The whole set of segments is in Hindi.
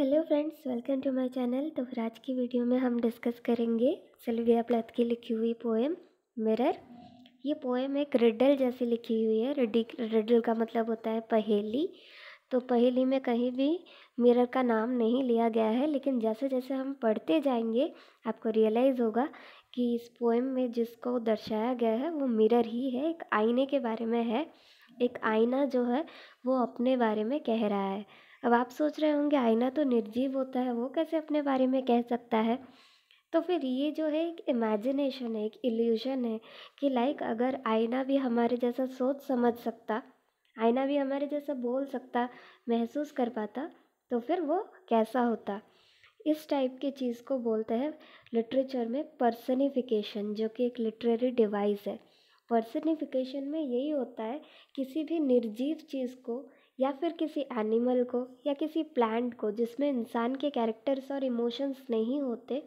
hello friends welcome to my channel तो फिर आज की वीडियो में हम डिस्कस करेंगे सिल्विया प्लत की लिखी हुई पोएम मिरर ये पोएम एक रिडल जैसी लिखी हुई है रिडी रिडल का मतलब होता है पहेली तो पहेली में कहीं भी मिरर का नाम नहीं लिया गया है लेकिन जैसे जैसे हम पढ़ते जाएंगे आपको रियलाइज़ होगा कि इस पोएम में जिसको दर्शाया गया है वो मिरर ही है एक आईने के बारे में है एक आईना जो है वो अपने बारे में कह रहा है अब आप सोच रहे होंगे आईना तो निर्जीव होता है वो कैसे अपने बारे में कह सकता है तो फिर ये जो है एक इमेजिनेशन है एक इल्यूशन है कि लाइक अगर आईना भी हमारे जैसा सोच समझ सकता आईना भी हमारे जैसा बोल सकता महसूस कर पाता तो फिर वो कैसा होता इस टाइप की चीज़ को बोलते हैं लिटरेचर में पर्सनिफिकेशन जो कि एक लिटरेरी डिवाइस है पर्सनिफिकेशन में यही होता है किसी भी निर्जीव चीज़ को या फिर किसी एनिमल को या किसी प्लांट को जिसमें इंसान के कैरेक्टर्स और इमोशंस नहीं होते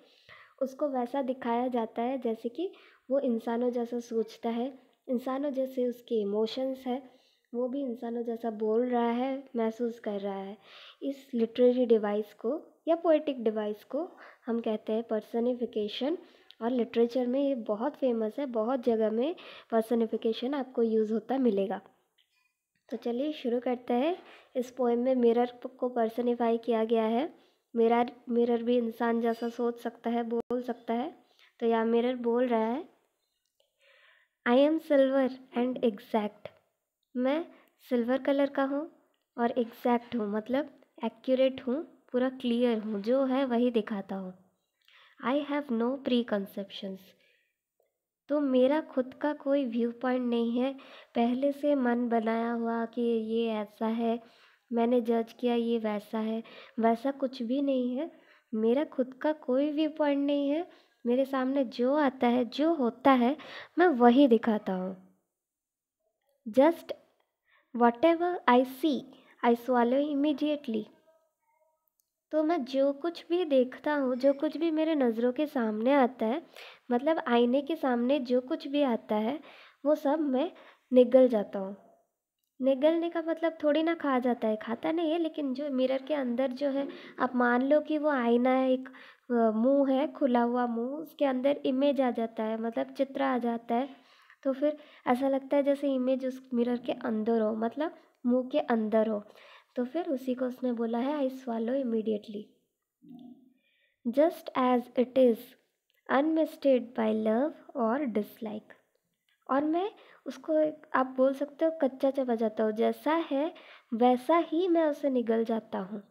उसको वैसा दिखाया जाता है जैसे कि वो इंसानों जैसा सोचता है इंसानों जैसे उसके इमोशंस है वो भी इंसानों जैसा बोल रहा है महसूस कर रहा है इस लिटरेरी डिवाइस को या पोइटिक डिवाइस को हम कहते हैं पर्सनिफिकेशन और लिटरेचर में ये बहुत फेमस है बहुत जगह में पर्सनिफिकेशन आपको यूज़ होता मिलेगा तो चलिए शुरू करते हैं इस पोएम में मिरर को पर्सनिफाई किया गया है मिरर मिरर भी इंसान जैसा सोच सकता है बोल सकता है तो यहाँ मिरर बोल रहा है I am silver and exact मैं सिल्वर कलर का हूँ और एग्जैक्ट हूँ मतलब एक्यूरेट हूँ पूरा क्लियर हूँ जो है वही दिखाता हूँ I have no preconceptions तो मेरा खुद का कोई व्यू पॉइंट नहीं है पहले से मन बनाया हुआ कि ये ऐसा है मैंने जज किया ये वैसा है वैसा कुछ भी नहीं है मेरा खुद का कोई व्यू पॉइंट नहीं है मेरे सामने जो आता है जो होता है मैं वही दिखाता हूँ just whatever I see I swallow immediately तो मैं जो कुछ भी देखता हूँ जो कुछ भी मेरे नज़रों के सामने आता है मतलब आईने के सामने जो कुछ भी आता है वो सब मैं निगल जाता हूँ निगलने का मतलब थोड़ी ना खा जाता है खाता नहीं है लेकिन जो मिरर के अंदर जो है आप मान लो कि वो आईना है एक मुंह है खुला हुआ मुंह उसके अंदर इमेज आ जाता है मतलब चित्र आ जाता है तो फिर ऐसा लगता है जैसे इमेज उस मिरर के अंदर हो मतलब मुंह के अंदर हो तो फिर उसी को उसने बोला है I swallow immediately just as it is unmisted by love और डिसलाइक और मैं उसको आप बोल सकते हो कच्चा चबा जाता हूँ जैसा है वैसा ही मैं उसे निगल जाता हूँ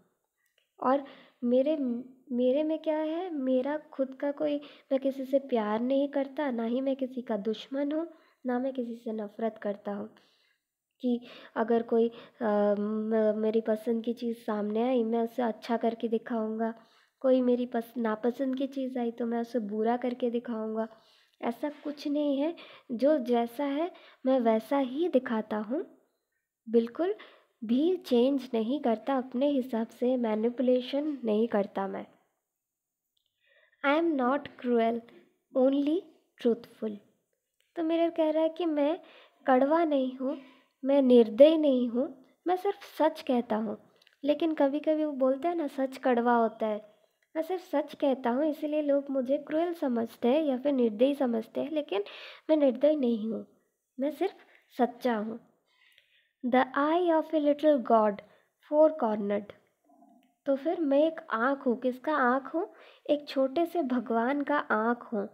और मेरे मेरे में क्या है मेरा खुद का कोई मैं किसी से प्यार नहीं करता ना ही मैं किसी का दुश्मन हूँ ना मैं किसी से नफ़रत करता हूँ कि अगर कोई मेरी पसंद की चीज़ सामने आई मैं उसे अच्छा करके दिखाऊँगा कोई मेरी पस नापसंद की चीज़ आई तो मैं उसे बुरा करके दिखाऊँगा ऐसा कुछ नहीं है जो जैसा है मैं वैसा ही दिखाता हूँ बिल्कुल भी चेंज नहीं करता अपने हिसाब से मैनिपुलेशन नहीं करता मैं I am not cruel only truthful तो मेरा कह रहा है कि मैं कड़वा नहीं हूँ मैं निर्दयी नहीं हूँ मैं सिर्फ सच कहता हूँ लेकिन कभी कभी वो बोलते हैं ना सच कड़वा होता है मैं सिर्फ सच कहता हूँ इसीलिए लोग मुझे क्रूयल समझते हैं या फिर निर्दयी समझते हैं लेकिन मैं निर्दयी नहीं हूँ मैं सिर्फ सच्चा हूँ the eye of a little god four cornered तो फिर मैं एक आँख हूँ किसका आँख हूँ एक छोटे से भगवान का आँख हूँ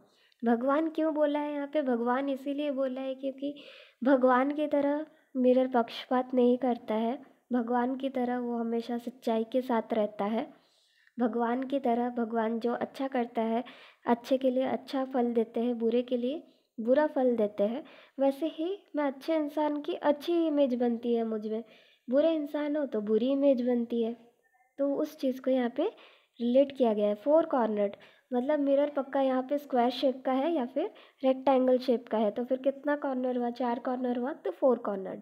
भगवान क्यों बोला है यहाँ पे भगवान इसीलिए बोला है क्योंकि भगवान की तरह मिरर पक्षपात नहीं करता है भगवान की तरह वो हमेशा सच्चाई के साथ रहता है भगवान की तरह भगवान जो अच्छा करता है अच्छे के लिए अच्छा फल देते हैं बुरे के लिए बुरा फल देते हैं वैसे ही मैं अच्छे इंसान की अच्छी इमेज बनती है मुझ में बुरे इंसान हो तो बुरी इमेज बनती है तो उस चीज़ को यहाँ पे रिलेट किया गया है फोर कॉर्नर्ड मतलब मिरर पक्का यहाँ पे स्क्वायर शेप का है या फिर रेक्टेंगल शेप का है तो फिर कितना कॉर्नर हुआ चार कॉर्नर हुआ तो four corner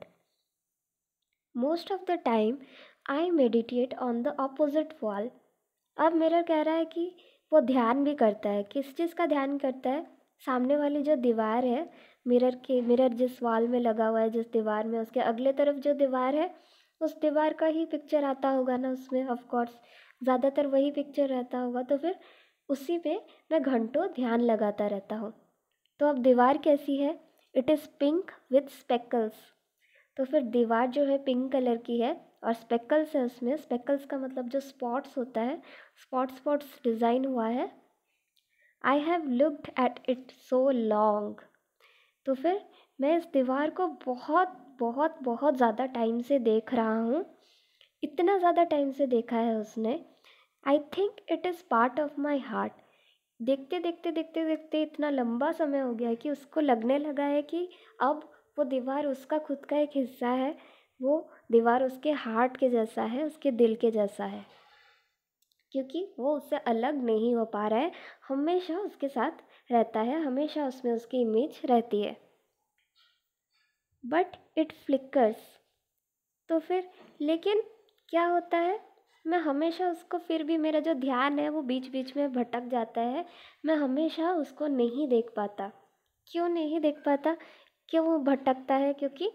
most of the time I meditate on the opposite wall अब मिरर कह रहा है कि वो ध्यान भी करता है किस चीज़ का ध्यान करता है सामने वाली जो दीवार है मिरर के मिरर जिस वॉल में लगा हुआ है जिस दीवार में उसके अगले तरफ जो दीवार है उस दीवार का ही पिक्चर आता होगा ना उसमें ऑफकोर्स ज़्यादातर वही पिक्चर रहता होगा तो फिर उसी पे मैं घंटों ध्यान लगाता रहता हूँ तो अब दीवार कैसी है it is pink with speckles तो फिर दीवार जो है पिंक कलर की है और स्पेकल्स है उसमें स्पेकल्स का मतलब जो स्पॉट्स होता है स्पॉट स्पॉट्स डिज़ाइन हुआ है I have looked at it so long तो फिर मैं इस दीवार को बहुत बहुत बहुत ज़्यादा टाइम से देख रहा हूँ इतना ज़्यादा टाइम से देखा है उसने I think it is part of my heart देखते देखते देखते देखते इतना लंबा समय हो गया है कि उसको लगने लगा है कि अब वो दीवार उसका खुद का एक हिस्सा है वो दीवार उसके हार्ट के जैसा है उसके दिल के जैसा है क्योंकि वो उससे अलग नहीं हो पा रहा है हमेशा उसके साथ रहता है हमेशा उसमें उसकी इमेज रहती है बट इट फ्लिकर्स तो फिर लेकिन क्या होता है मैं हमेशा उसको फिर भी मेरा जो ध्यान है वो बीच बीच में भटक जाता है मैं हमेशा उसको नहीं देख पाता क्यों नहीं देख पाता क्यों वो भटकता है क्योंकि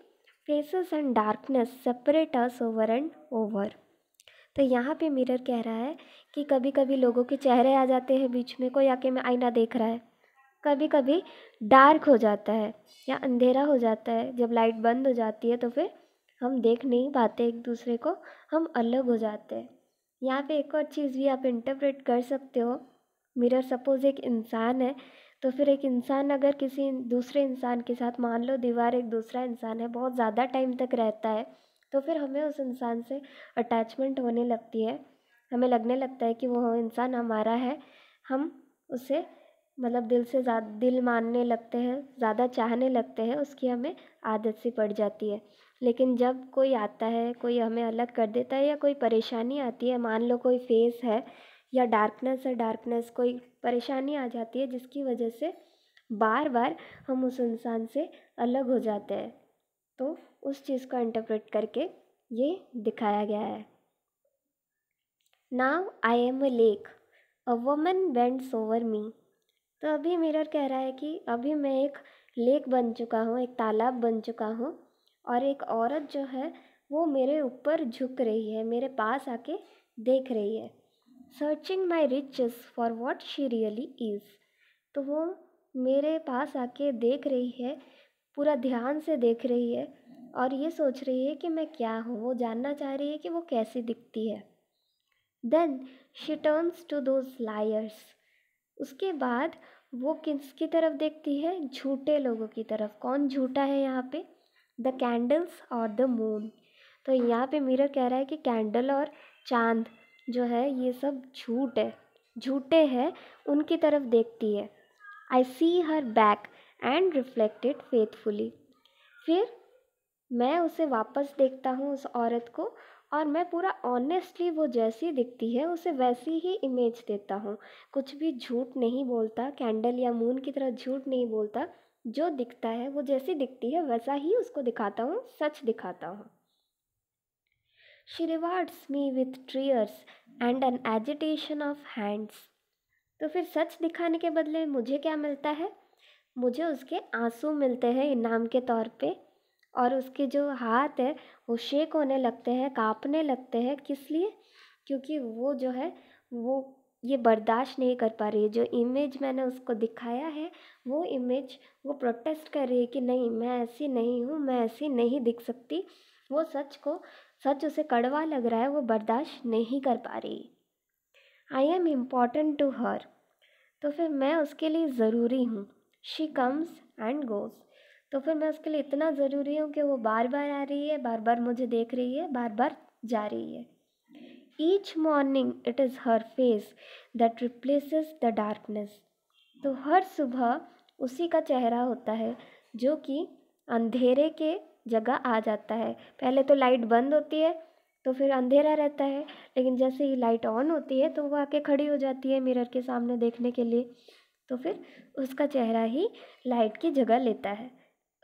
faces and darkness separate us over and over तो यहाँ पे मिरर कह रहा है कि कभी कभी लोगों के चेहरे आ जाते हैं बीच में कोई आके में आईना देख रहा है कभी कभी डार्क हो जाता है या अंधेरा हो जाता है जब लाइट बंद हो जाती है तो फिर हम देख नहीं पाते एक दूसरे को हम अलग हो जाते हैं यहाँ पे एक और चीज़ भी आप इंटरप्रेट कर सकते हो मेरा सपोज़ एक इंसान है तो फिर एक इंसान अगर किसी दूसरे इंसान के साथ मान लो दीवार एक दूसरा इंसान है बहुत ज़्यादा टाइम तक रहता है तो फिर हमें उस इंसान से अटैचमेंट होने लगती है हमें लगने लगता है कि वो इंसान हमारा है हम उसे मतलब दिल से ज़्यादा दिल मानने लगते हैं ज़्यादा चाहने लगते हैं उसकी हमें आदत सी पड़ जाती है लेकिन जब कोई आता है कोई हमें अलग कर देता है या कोई परेशानी आती है मान लो कोई फेस है या डार्कनेस है डार्कनेस कोई परेशानी आ जाती है जिसकी वजह से बार बार हम उस इंसान से अलग हो जाते हैं तो उस चीज़ को इंटरप्रेट करके ये दिखाया गया है now I am a lake a woman bends over me तो अभी मिरर कह रहा है कि अभी मैं एक लेक बन चुका हूँ एक तालाब बन चुका हूँ और एक औरत जो है वो मेरे ऊपर झुक रही है मेरे पास आके देख रही है searching my reaches for what she really is तो वो मेरे पास आके देख रही है पूरा ध्यान से देख रही है और ये सोच रही है कि मैं क्या हूँ वो जानना चाह रही है कि वो कैसी दिखती है then she turns to those liars उसके बाद वो किसकी तरफ देखती है झूठे लोगों की तरफ कौन झूठा है यहाँ पे द कैंडल्स और द मून तो यहाँ पे मीरा कह रहा है कि कैंडल और चांद जो है ये सब झूठ है झूठे हैं उनकी तरफ देखती है I see her back and reflected faithfully फिर मैं उसे वापस देखता हूँ उस औरत को और मैं पूरा ऑनेस्टली वो जैसी दिखती है उसे वैसी ही इमेज देता हूँ कुछ भी झूठ नहीं बोलता कैंडल या मून की तरह झूठ नहीं बोलता जो दिखता है वो जैसी दिखती है वैसा ही उसको दिखाता हूँ सच दिखाता हूँ she rewards me with tears and an agitation of hands तो फिर सच दिखाने के बदले मुझे क्या मिलता है मुझे उसके आंसू मिलते हैं इनाम के तौर पे और उसके जो हाथ है वो शेक होने लगते हैं काँपने लगते हैं किस लिए क्योंकि वो जो है वो ये बर्दाश्त नहीं कर पा रही है जो इमेज मैंने उसको दिखाया है वो इमेज वो प्रोटेस्ट कर रही है कि नहीं मैं ऐसी नहीं हूँ मैं ऐसी नहीं दिख सकती वो सच को सच उसे कड़वा लग रहा है वो बर्दाश्त नहीं कर पा रही I am important to her तो फिर मैं उसके लिए ज़रूरी हूँ शी कम्स एंड गोज़ तो फिर मैं उसके लिए इतना ज़रूरी हूँ कि वो बार बार आ रही है बार बार मुझे देख रही है बार बार जा रही है each morning it is her face that replaces the darkness तो हर सुबह उसी का चेहरा होता है जो कि अंधेरे के जगह आ जाता है पहले तो लाइट बंद होती है तो फिर अंधेरा रहता है लेकिन जैसे ही लाइट ऑन होती है तो वो आके खड़ी हो जाती है मिरर के सामने देखने के लिए तो फिर उसका चेहरा ही लाइट की जगह लेता है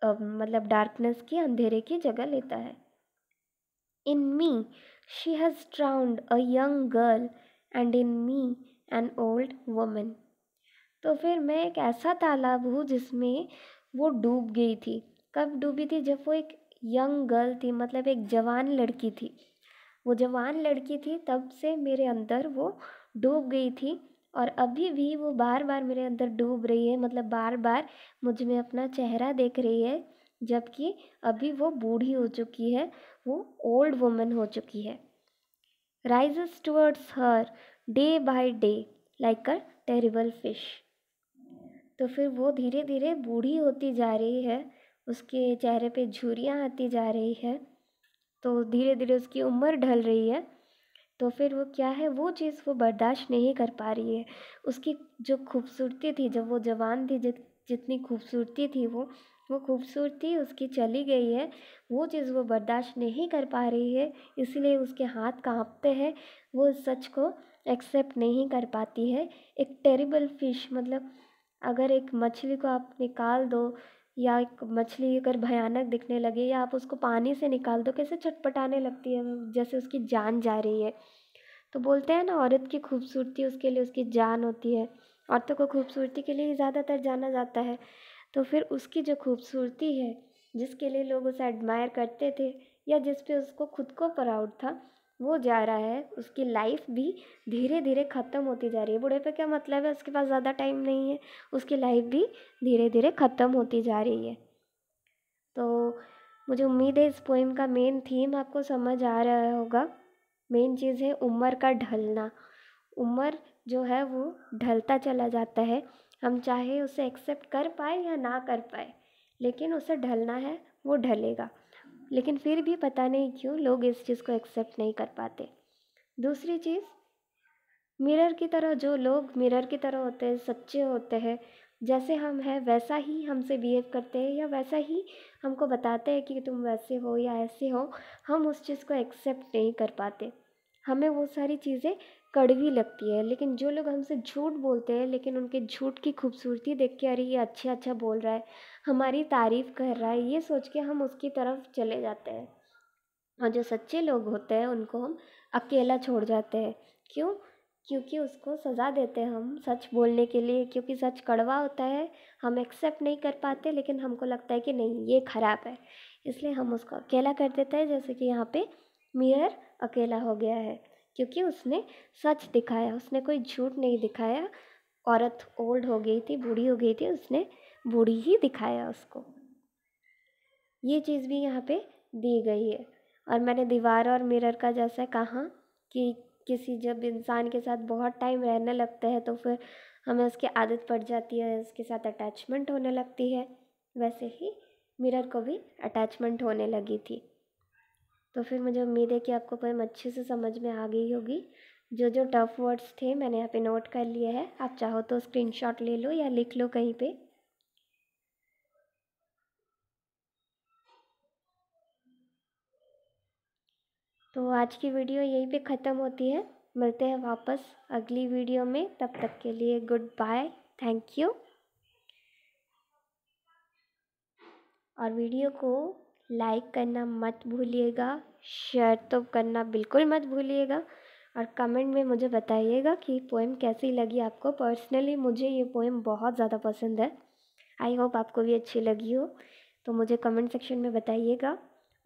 मतलब डार्कनेस की अंधेरे की जगह लेता है in me she has drowned a young girl and in me an old woman तो फिर मैं एक ऐसा तालाब हूँ जिसमें वो डूब गई थी कब डूबी थी जब वो एक यंग गर्ल थी मतलब एक जवान लड़की थी वो जवान लड़की थी तब से मेरे अंदर वो डूब गई थी और अभी भी वो बार बार मेरे अंदर डूब रही है मतलब बार बार मुझ में अपना चेहरा देख रही है जबकि अभी वो बूढ़ी हो चुकी है वो ओल्ड वुमन हो चुकी है rises towards her day by day like a terrible fish तो फिर वो धीरे धीरे बूढ़ी होती जा रही है उसके चेहरे पे झुरियाँ आती जा रही है तो धीरे धीरे उसकी उम्र ढल रही है तो फिर वो क्या है वो चीज़ वो बर्दाश्त नहीं कर पा रही है उसकी जो खूबसूरती थी जब वो जवान थी जित जितनी खूबसूरती थी वो वो खूबसूरती उसकी चली गई है वो चीज़ वो बर्दाश्त नहीं कर पा रही है इसलिए उसके हाथ कांपते हैं वो सच को एक्सेप्ट नहीं कर पाती है एक टेरिबल फिश मतलब अगर एक मछली को आप निकाल दो या एक मछली अगर भयानक दिखने लगे या आप उसको पानी से निकाल दो कैसे छटपटाने लगती है जैसे उसकी जान जा रही है तो बोलते हैं ना औरत की खूबसूरती उसके लिए उसकी जान होती है औरतों को खूबसूरती के लिए ही ज़्यादातर जाना जाता है तो फिर उसकी जो खूबसूरती है जिसके लिए लोग उसे एडमायर करते थे या जिस पे उसको खुद को प्राउड था वो जा रहा है उसकी लाइफ भी धीरे धीरे ख़त्म होती जा रही है बूढ़े पे क्या मतलब है उसके पास ज़्यादा टाइम नहीं है उसकी लाइफ भी धीरे धीरे ख़त्म होती जा रही है तो मुझे उम्मीद है इस पोइम का मेन थीम आपको समझ आ रहा होगा मेन चीज़ है उम्र का ढलना उम्र जो है वो ढलता चला जाता है हम चाहे उसे एक्सेप्ट कर पाए या ना कर पाए लेकिन उसे ढलना है वो ढलेगा लेकिन फिर भी पता नहीं क्यों लोग इस चीज़ को एक्सेप्ट नहीं कर पाते दूसरी चीज़ मिरर की तरह जो लोग मिरर की तरह होते हैं सच्चे होते हैं जैसे हम हैं वैसा ही हमसे बिहेव करते हैं या वैसा ही हमको बताते हैं कि तुम वैसे हो या ऐसे हो हम उस चीज़ को एक्सेप्ट नहीं कर पाते हमें वो सारी चीज़ें कड़वी लगती है लेकिन जो लोग हमसे झूठ बोलते हैं लेकिन उनके झूठ की खूबसूरती देख के अरे ये अच्छा अच्छा बोल रहा है हमारी तारीफ़ कर रहा है ये सोच के हम उसकी तरफ चले जाते हैं और जो सच्चे लोग होते हैं उनको हम अकेला छोड़ जाते हैं क्यों क्योंकि उसको सज़ा देते हैं हम सच बोलने के लिए क्योंकि सच कड़वा होता है हम एक्सेप्ट नहीं कर पाते लेकिन हमको लगता है कि नहीं ये ख़राब है इसलिए हम उसको अकेला कर देते हैं जैसे कि यहाँ पे मिरर अकेला हो गया है क्योंकि उसने सच दिखाया उसने कोई झूठ नहीं दिखाया औरत ओल्ड हो गई थी बूढ़ी हो गई थी उसने बूढ़ी ही दिखाया उसको ये चीज़ भी यहाँ पे दी गई है और मैंने दीवार और मिरर का जैसा कहा कि किसी जब इंसान के साथ बहुत टाइम रहने लगता है तो फिर हमें उसकी आदत पड़ जाती है उसके साथ अटैचमेंट होने लगती है वैसे ही मिरर को भी अटैचमेंट होने लगी थी तो फिर मुझे उम्मीद है कि आपको पोएम अच्छे से समझ में आ गई होगी जो जो टफ वर्ड्स थे मैंने यहाँ पे नोट कर लिए हैं आप चाहो तो स्क्रीनशॉट ले लो या लिख लो कहीं पे तो आज की वीडियो यहीं पे ख़त्म होती है मिलते हैं वापस अगली वीडियो में तब तक के लिए गुड बाय थैंक यू और वीडियो को लाइक करना मत भूलिएगा शेयर तो करना बिल्कुल मत भूलिएगा और कमेंट में मुझे बताइएगा कि पोएम कैसी लगी आपको पर्सनली मुझे ये पोएम बहुत ज़्यादा पसंद है आई होप आपको भी अच्छी लगी हो तो मुझे कमेंट सेक्शन में बताइएगा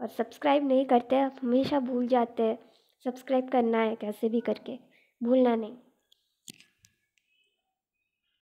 और सब्सक्राइब नहीं करते आप हमेशा भूल जाते हैं सब्सक्राइब करना है कैसे भी करके भूलना नहीं